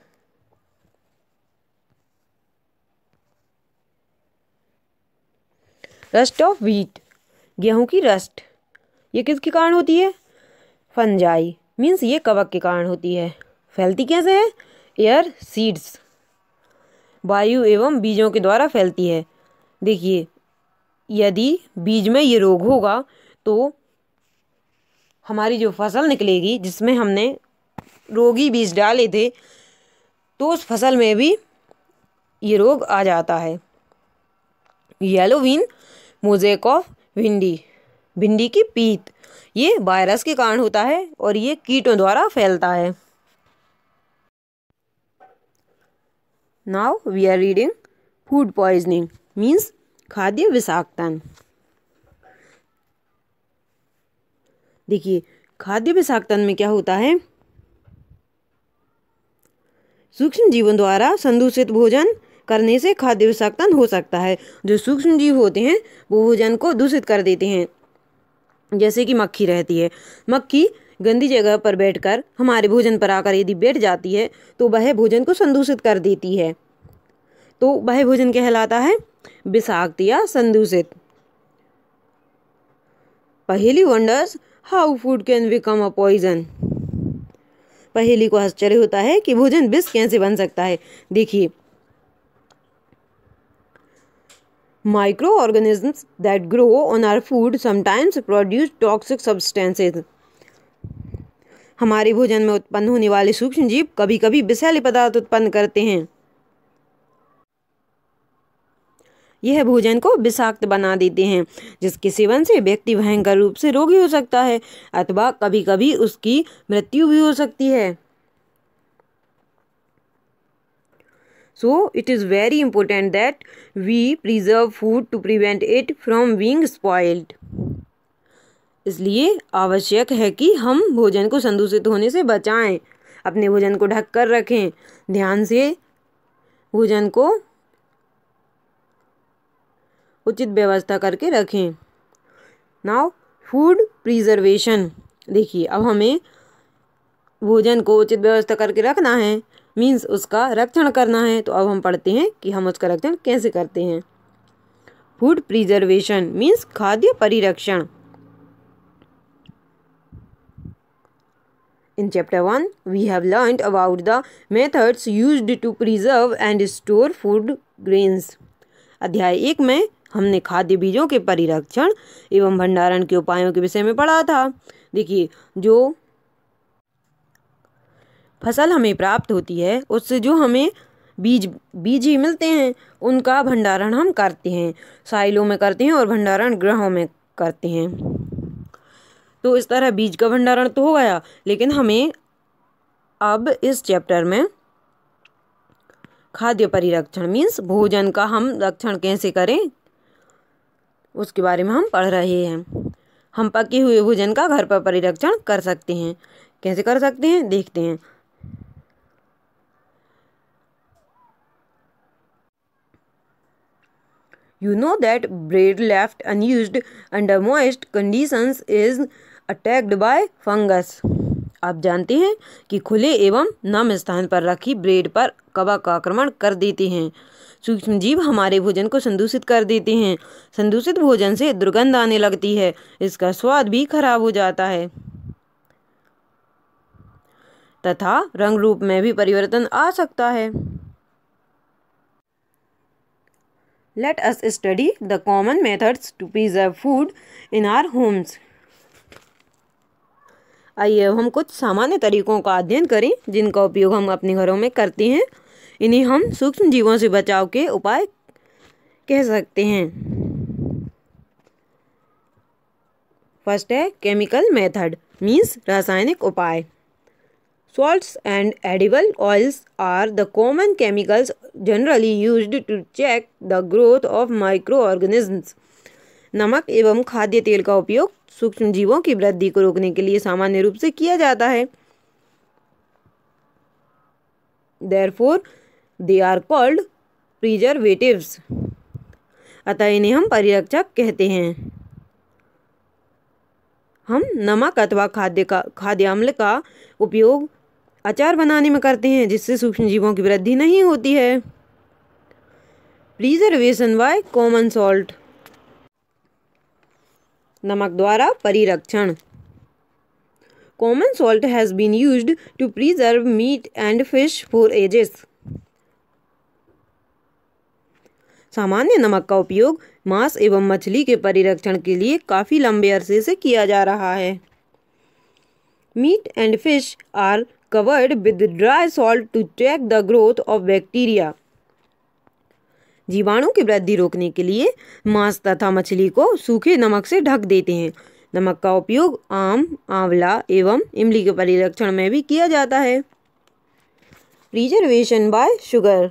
रस्ट ऑफ वीट गेहूं की रस्ट ये किसके कारण होती है फंजाई मीन्स ये कवक के कारण होती है फैलती कैसे है एयर सीड्स वायु एवं बीजों के द्वारा फैलती है देखिए यदि बीज में ये रोग होगा तो हमारी जो फसल निकलेगी जिसमें हमने रोगी बीज डाले थे तो उस फसल में भी ये रोग आ जाता है येलोवीन मोजेक ऑफ भिंडी भिंडी की पीत ये वायरस के कारण होता है और ये कीटों द्वारा फैलता है now we are reading food poisoning means खाद्य विषाक्तन देखिए खाद्य विषाक्तन में क्या होता है सूक्ष्म जीवन द्वारा संदूषित भोजन करने से खाद्य विषाक्तन हो सकता है जो सूक्ष्म जीव होते हैं वो भोजन को दूषित कर देते हैं जैसे कि मक्खी रहती है मक्खी गंदी जगह पर बैठकर हमारे भोजन पर आकर यदि बैठ जाती है तो वह भोजन को संदूषित कर देती है तो वह भोजन कहलाता है विषाक्त या संदूषित Paheli wonders how food can become a poison Paheli को आश्चर्य होता है कि भोजन विष कैसे बन सकता है देखिए organism that grow on our food sometimes produce toxic substances हमारे भोजन में उत्पन्न होने वाले सूक्ष्म जीव कभी कभी विषैले पदार्थ उत्पन्न करते हैं यह भोजन को विषाक्त बना देते हैं जिसके सेवन से व्यक्ति भयंकर रूप से रोगी हो सकता है अथवा कभी कभी उसकी मृत्यु भी हो सकती है so it is very important that we preserve food to prevent it from being spoiled इसलिए आवश्यक है कि हम भोजन को संदूषित होने से बचाएं अपने भोजन को ढक कर रखें ध्यान से भोजन को उचित व्यवस्था करके रखें नाउ फूड प्रिजर्वेशन देखिए अब हमें भोजन को उचित व्यवस्था करके रखना है मीन्स उसका रक्षण करना है तो अब हम पढ़ते हैं कि हम उसका रक्षण कैसे करते हैं फूड प्रिजर्वेशन मीन्स खाद्य परिरक्षण in chapter one we have learn about the methods use to preserve and store food grains अध्याय एक में हमने खाद्य बीजों के परिरक्षण एवं भंडारण के उपायों के विषय में पढ़ा था देखिए जो फसल हमें प्राप्त होती है उससे जो हमें बीज बीज ही मिलते हैं उनका भंडारण हम करते हैं साइलों में करते हैं और भंडारण ग्रहों में करते हैं तो इस तरह बीज का भंडारण तो हो गया लेकिन हमें अब इस चैप्टर में खाद्य परिरक्षण मीन्स भोजन का हम रक्षण कैसे करें उसके बारे में हम पढ़ रहे हैं हम पके हुए भोजन का घर पर परिरक्षण कर सकते हैं कैसे कर सकते हैं देखते हैं You know that bread left unused under moist conditions is attacked by fungus. आप जानते हैं कि खुले एवं नम स्थान पर रखी ब्रेड पर कबा का आक्रमण कर देते हैं सूक्ष्म जीव हमारे भोजन को संदूषित कर देते हैं संदूषित भोजन से दुर्गंध आने लगती है इसका स्वाद भी खराब हो जाता है तथा रंग रूप में भी परिवर्तन आ सकता है let us study the common methods to preserve food in our homes आइए अब हम कुछ सामान्य तरीकों का अध्ययन करें जिनका उपयोग हम अपने घरों में करते हैं इन्हें हम सूक्ष्म जीवों से बचाव के उपाय कह सकते हैं फर्स्ट है केमिकल मेथड मीन्स रासायनिक उपाय Salts and edible oils are the common chemicals generally used to check the growth of microorganisms. नमक एवं खाद्य तेल का उपयोग सूक्ष्म जीवों की वृद्धि को रोकने के लिए सामान्य रूप से किया जाता है therefore they are called preservatives अतः इन्हें हम परिरक्षक कहते हैं हम नमक अथवा खाद्य का खाद्य अम्ल का उपयोग अचार बनाने में करते हैं जिससे सूक्ष्म जीवों की वृद्धि नहीं होती है प्रिजर्वेशन बाय कॉमन सॉल्ट नमक द्वारा परिरक्षण common salt has been use to preserve meat and fish for ages सामान्य नमक का उपयोग मांस एवं मछली के परिरक्षण के लिए काफ़ी लंबे अरसे से किया जा रहा है meat and fish are covered with dry salt to check the growth of bacteria. जीवाणु की वृद्धि रोकने के लिए मांस तथा मछली को सूखे नमक से ढक देते हैं नमक का उपयोग आम आंवला एवं इमली के परिरक्षण में भी किया जाता है प्रिजर्वेशन बाय शुगर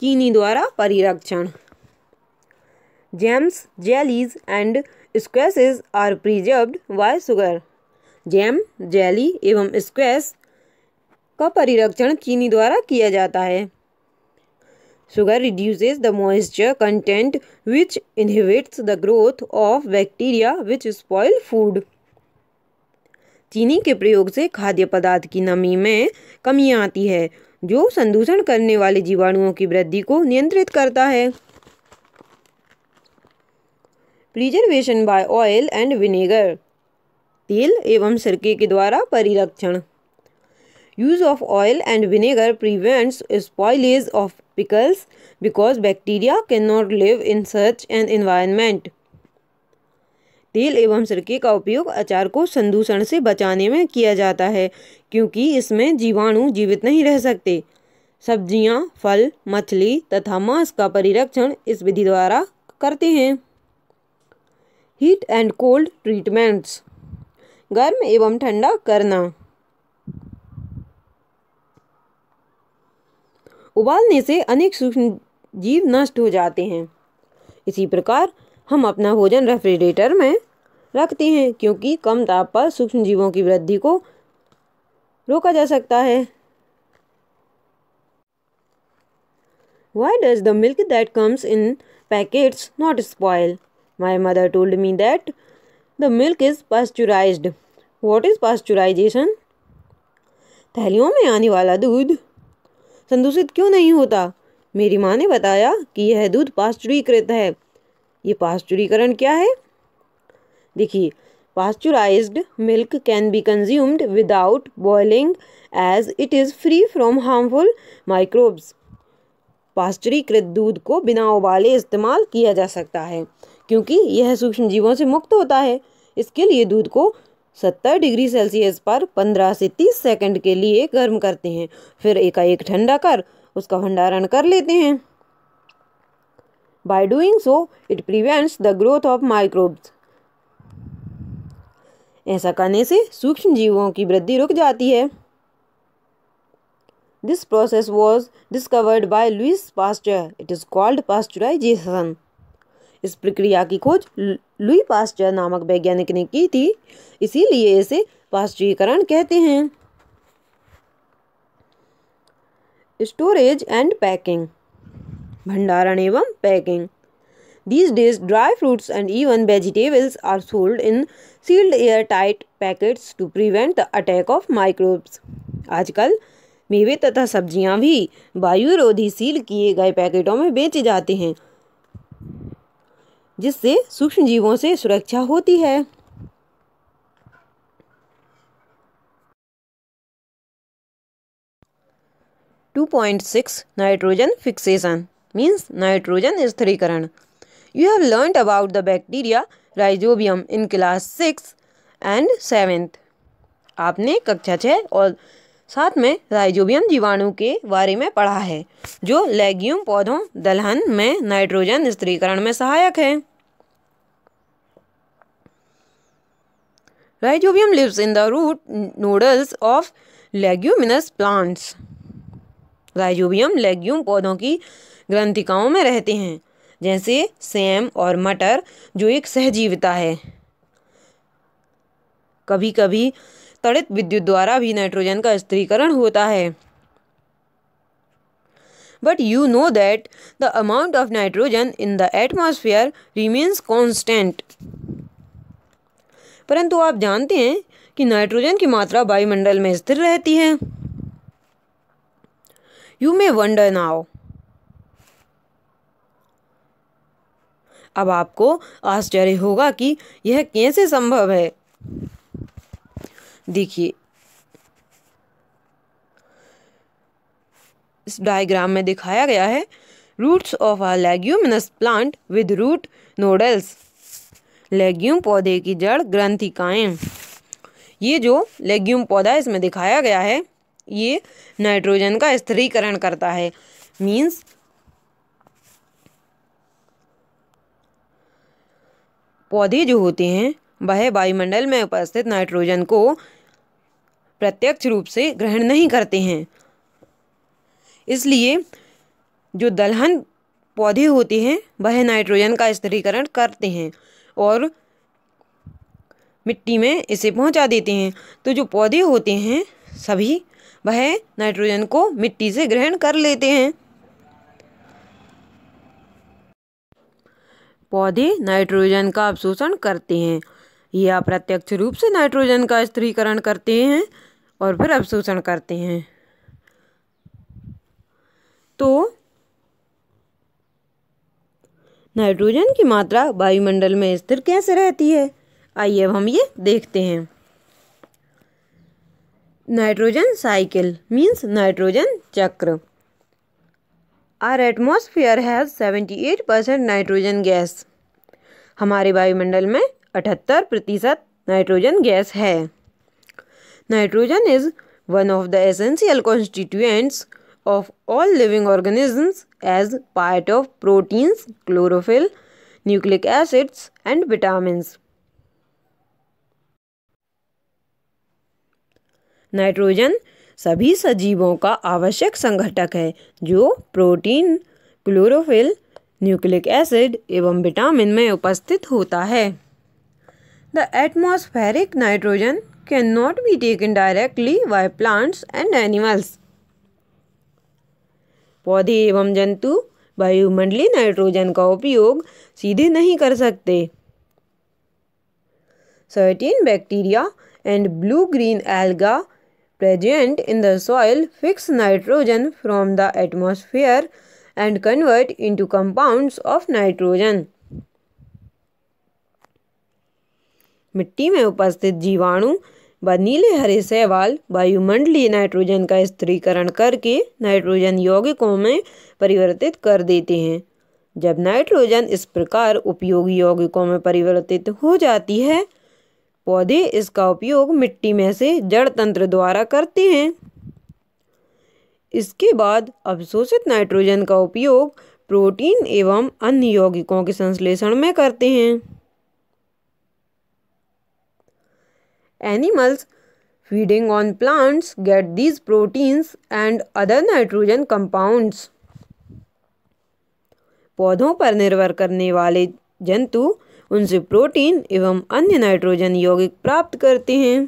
चीनी द्वारा परिरक्षण jams jellies and squashes are preserve by sugar jam jelly एवं स्क्वैश का परिरक्षण चीनी द्वारा किया जाता है sugar reduces the moisture content which inhibits the growth of bacteria which spoil food चीनी के प्रयोग से खाद्य पदार्थ की नमी में कमी आती है जो संदूषण करने वाले जीवाणुओं की वृद्धि को नियंत्रित करता है preservation by oil and vinegar तेल एवं सिरके के द्वारा परिरक्षण use of oil and vinegar prevents spoilage of pickles because bacteria can not live in such an environment तेल एवं सिरके का उपयोग अचार को संदूषण से बचाने में किया जाता है क्योंकि इसमें जीवाणु जीवित नहीं रह सकते सब्जियां, फल मछली तथा मांस का परिरक्षण इस विधि द्वारा करते हैं हीट एंड कोल्ड ट्रीटमेंट्स गर्म एवं ठंडा करना उबालने से अनेक सूक्ष्म जीव नष्ट हो जाते हैं इसी प्रकार हम अपना भोजन रेफ्रिजरेटर में रखते हैं क्योंकि कम ताप पर सूक्ष्म जीवों की वृद्धि को रोका जा सकता है why does the milk that comes in packets not spoil my mother told me that the milk is pasteurised what is pasteurisation थैलियों में आने वाला दूध संदूषित क्यों नहीं होता मेरी माँ ने बताया कि यह दूध पास्चुरीकृत है ये पास्चुरीकरण क्या है देखिए pasteurised milk can be consumed without boiling as it is free from harmful microbes पास्चुरीकृत दूध को बिना उबाले इस्तेमाल किया जा सकता है क्योंकि यह सूक्ष्म जीवों से मुक्त होता है इसके लिए दूध को 70 डिग्री सेल्सियस पर 15 से 30 सेकंड के लिए गर्म करते हैं फिर एकाएक ठंडा कर उसका भंडारण कर लेते हैं by doing so it prevents the growth of microbes ऐसा करने से सूक्ष्म जीवों की वृद्धि रुक जाती है this process was discovered by Louis Pasteur. It is called pasteurization. इस प्रक्रिया की खोज लुई पास्चर नामक वैज्ञानिक ने की थी इसीलिए इसे पाश्चरीकरण कहते हैं स्टोरेज एंड पैकिंग भंडारण एवं packing these days dry fruits and even vegetables are sold in sealed air tight packets to prevent the attack of microbes आजकल मेवे तथा सब्जियां भी वायुरोधी सील किए गए पैकेटों में बेचे जाते हैं जिससे सूक्ष्म जीवों से सुरक्षा होती है two point six nitrogen fixation means nitrogen स्थिरीकरण you have learn about the bacteria rhizobium in class six and seventh आपने कक्षा छः और साथ में राइजोबियम जीवाणु के बारे में पढ़ा है जो लेग्यूम पौधों दलहन में नाइट्रोजन स्त्रीकरण में सहायक है rhizobium lives in the root nodules of leguminous plants rhizobium legume पौधों की ग्रंथिकाओं में रहते हैं जैसे सेम और मटर जो एक सहजीविता है कभी कभी तड़ित विद्युत द्वारा भी नाइट्रोजन का स्त्रीकरण होता है but you know that the amount of nitrogen in the atmosphere remains constant परंतु आप जानते हैं कि नाइट्रोजन की मात्रा वायुमंडल में स्थिर रहती है यू मे वंडर नाउ अब आपको आश्चर्य होगा कि यह कैसे संभव है देखिए इस डायग्राम में दिखाया गया है roots of a leguminous plant with root nodules legume पौधे की जड़ ग्रंथिकाएं ये जो लेग्यूम पौधा इसमें दिखाया गया है ये नाइट्रोजन का स्थिरीकरण करता है मींस पौधे जो होते हैं वह वायुमंडल में उपस्थित नाइट्रोजन को प्रत्यक्ष रूप से ग्रहण नहीं करते हैं इसलिए जो दलहन पौधे होते हैं वह नाइट्रोजन का स्थिरीकरण करते हैं और मिट्टी में इसे पहुंचा देते हैं तो जो पौधे होते हैं सभी वह नाइट्रोजन को मिट्टी से ग्रहण कर लेते हैं पौधे नाइट्रोजन का अवशोषण करते हैं यह प्रत्यक्ष रूप से नाइट्रोजन का स्थिरीकरण करते हैं और फिर अवशोषण करते हैं तो नाइट्रोजन की मात्रा वायुमंडल में स्थिर कैसे रहती है आइए अब हम ये देखते हैं नाइट्रोजन साइकिल मीन्स नाइट्रोजन चक्र our atmosphere has seventy eight percent nitrogen gas हमारे वायुमंडल में अठहत्तर प्रतिशत नाइट्रोजन गैस है Nitrogen is one of the essential constituents of all living organisms as part of proteins, chlorophyll, nucleic acids and vitamins. Nitrogen सभी सजीवों का आवश्यक संघटक है जो प्रोटीन क्लोरोफिल न्यूक्लिक एसिड एवं विटामिन में उपस्थित होता है the atmospheric nitrogen cannot be taken directly by plants and animals पौधे एवं जंतु वायुमंडली नाइट्रोजन का उपयोग सीधे नहीं कर सकते certain bacteria and blue green alga present in the soil fix nitrogen from the atmosphere and convert into compound of nitrogen मिट्टी में उपस्थित जीवाणु व नीले हरे शैवाल वायुमंडलीय नाइट्रोजन का स्त्रीकरण करके नाइट्रोजन यौगिकों में परिवर्तित कर देते हैं जब नाइट्रोजन इस प्रकार उपयोगी यौगिकों में परिवर्तित हो जाती है पौधे इसका उपयोग मिट्टी में से जड़ तंत्र द्वारा करते हैं इसके बाद अवशोषित नाइट्रोजन का उपयोग प्रोटीन एवं अन्य यौगिकों के संश्लेषण में करते हैं animals feeding on plants get these proteins and other nitrogen compounds पौधों पर निर्भर करने वाले जंतु उनसे प्रोटीन एवं अन्य नाइट्रोजन यौगिक प्राप्त करते हैं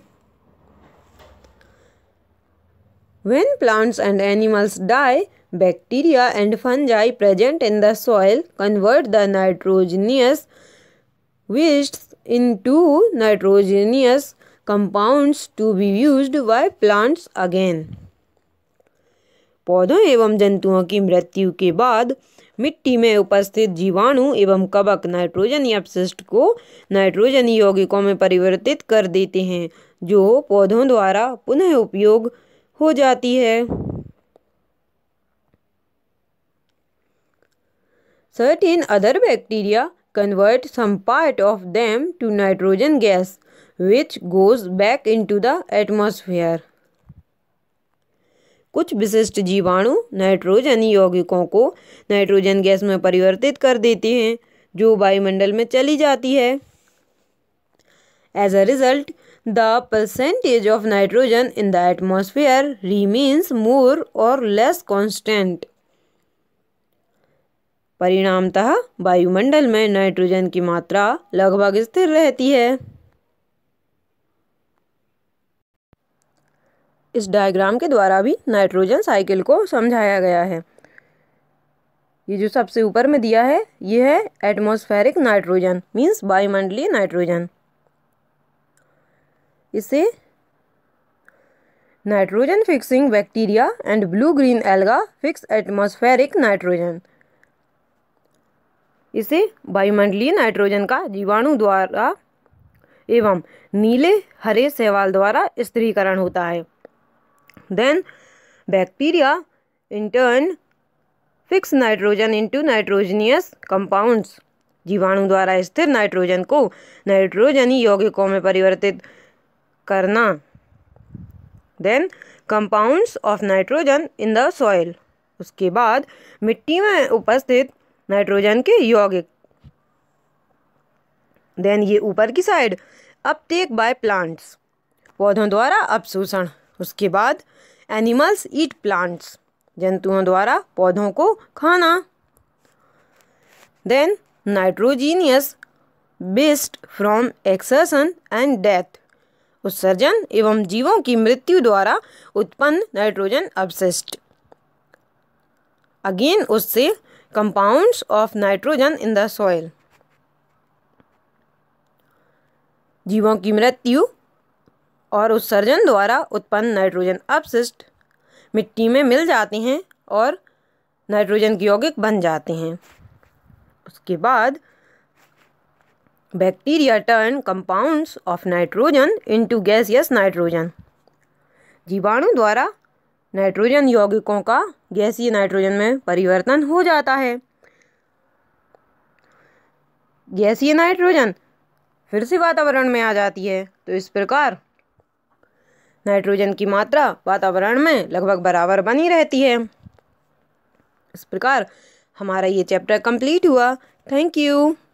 when plants and animals die bacteria and fungi present in the soil convert the nitrogenous waste into nitrogenous compounds to be used by plants again पौधों एवं जंतुओं की मृत्यु के बाद मिट्टी में उपस्थित जीवाणु एवं कवक नाइट्रोजन या अपशिष्ट को नाइट्रोजन यौगिकों में परिवर्तित कर देते हैं जो पौधों द्वारा पुनः उपयोग हो जाती है certain other bacteria convert some part of them to nitrogen gas goes back into the atmosphere. कुछ विशिष्ट जीवाणु नाइट्रोजन यौगिकों को नाइट्रोजन गैस में परिवर्तित कर देते हैं जो वायुमंडल में चली जाती है as a result the percentage of nitrogen in the atmosphere remains more or less constant परिणामतः वायुमंडल में नाइट्रोजन की मात्रा लगभग स्थिर रहती है इस डायग्राम के द्वारा भी नाइट्रोजन साइकिल को समझाया गया है ये जो सबसे ऊपर में दिया है ये है एटमोस्फेरिक नाइट्रोजन मीन्स वायुमंडलीय नाइट्रोजन इसे nitrogen fixing bacteria and blue green alga fix atmospheric nitrogen इसे वायुमंडलीय नाइट्रोजन का जीवाणु द्वारा एवं नीले हरे सेवाल द्वारा स्त्रीकरण होता है Then bacteria in turn fix nitrogen into nitrogenous compounds. जीवाणु द्वारा स्थिर नाइट्रोजन को नाइट्रोजनी यौगिकों में परिवर्तित करना then compounds of nitrogen in the soil उसके बाद मिट्टी में उपस्थित नाइट्रोजन के यौगिक देन ये ऊपर की साइड अपटेक बाय प्लांट्स पौधों द्वारा अपशोषण उसके बाद एनिमल्स ईट प्लांट्स जंतुओं द्वारा पौधों को खाना देन नाइट्रोजीनियस बेस्ड फ्रॉम एक्सर्सन एंड डेथ उत्सर्जन एवं जीवों की मृत्यु द्वारा उत्पन्न नाइट्रोजन अवशिष्ट अगेन उससे compounds of nitrogen in the soil जीवों की मृत्यु और उत्सर्जन द्वारा उत्पन्न नाइट्रोजन अपशिष्ट मिट्टी में मिल जाते हैं और नाइट्रोजन के यौगिक बन जाते हैं उसके बाद bacteria turn compounds of nitrogen into gaseous nitrogen जीवाणु द्वारा नाइट्रोजन यौगिकों का गैसीय नाइट्रोजन में परिवर्तन हो जाता है गैसीय नाइट्रोजन फिर से वातावरण में आ जाती है तो इस प्रकार नाइट्रोजन की मात्रा वातावरण में लगभग बराबर बनी रहती है इस प्रकार हमारा ये चैप्टर कंप्लीट हुआ थैंक यू